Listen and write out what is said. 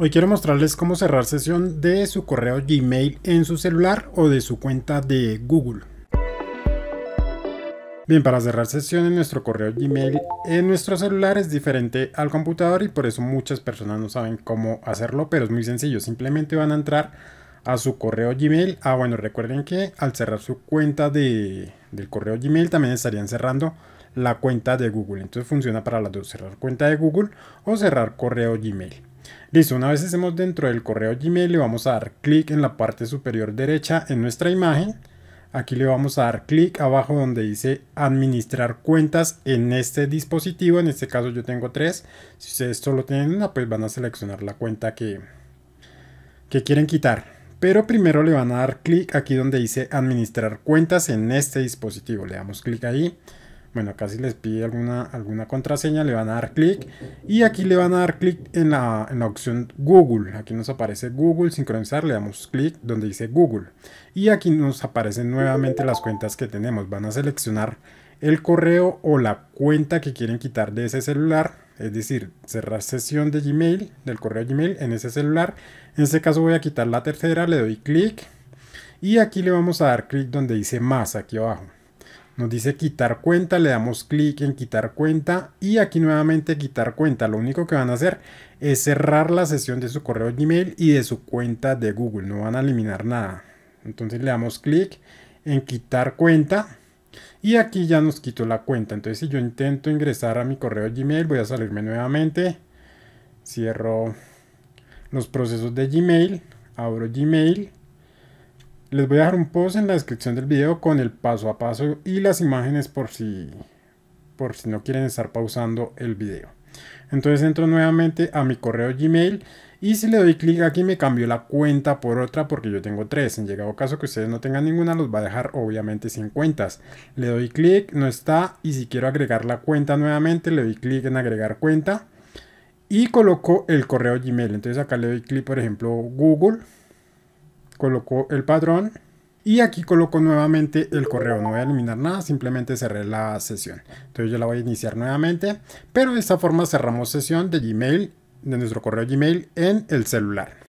Hoy quiero mostrarles cómo cerrar sesión de su correo Gmail en su celular o de su cuenta de Google. Bien, para cerrar sesión en nuestro correo Gmail en nuestro celular es diferente al computador y por eso muchas personas no saben cómo hacerlo, pero es muy sencillo, simplemente van a entrar a su correo Gmail. Ah, bueno, recuerden que al cerrar su cuenta de, del correo Gmail también estarían cerrando la cuenta de Google. Entonces funciona para las dos, cerrar cuenta de Google o cerrar correo Gmail. Listo, una vez estemos dentro del correo Gmail le vamos a dar clic en la parte superior derecha en nuestra imagen. Aquí le vamos a dar clic abajo donde dice administrar cuentas en este dispositivo. En este caso yo tengo tres. Si ustedes solo tienen una, pues van a seleccionar la cuenta que, que quieren quitar pero primero le van a dar clic aquí donde dice administrar cuentas en este dispositivo. Le damos clic ahí, bueno, acá si les pide alguna, alguna contraseña, le van a dar clic y aquí le van a dar clic en la, en la, opción Google. Aquí nos aparece Google, sincronizar, le damos clic donde dice Google. Y aquí nos aparecen nuevamente las cuentas que tenemos. Van a seleccionar el correo o la cuenta que quieren quitar de ese celular. Es decir, cerrar sesión de Gmail, del correo Gmail en ese celular. En este caso voy a quitar la tercera, le doy clic. Y aquí le vamos a dar clic donde dice más, aquí abajo nos dice quitar cuenta, le damos clic en quitar cuenta y aquí nuevamente quitar cuenta. Lo único que van a hacer es cerrar la sesión de su correo Gmail y de su cuenta de Google. No van a eliminar nada. Entonces le damos clic en quitar cuenta y aquí ya nos quitó la cuenta. Entonces si yo intento ingresar a mi correo Gmail voy a salirme nuevamente. Cierro los procesos de Gmail. Abro Gmail les voy a dejar un post en la descripción del video con el paso a paso y las imágenes por si, por si no quieren estar pausando el video. Entonces entro nuevamente a mi correo Gmail y si le doy clic aquí me cambio la cuenta por otra porque yo tengo tres. En llegado caso que ustedes no tengan ninguna los va a dejar obviamente sin cuentas. Le doy clic, no está y si quiero agregar la cuenta nuevamente le doy clic en agregar cuenta y coloco el correo Gmail. Entonces acá le doy clic por ejemplo Google colocó el padrón. y aquí coloco nuevamente el correo, no voy a eliminar nada, simplemente cerré la sesión. Entonces yo la voy a iniciar nuevamente, pero de esta forma cerramos sesión de Gmail, de nuestro correo Gmail en el celular.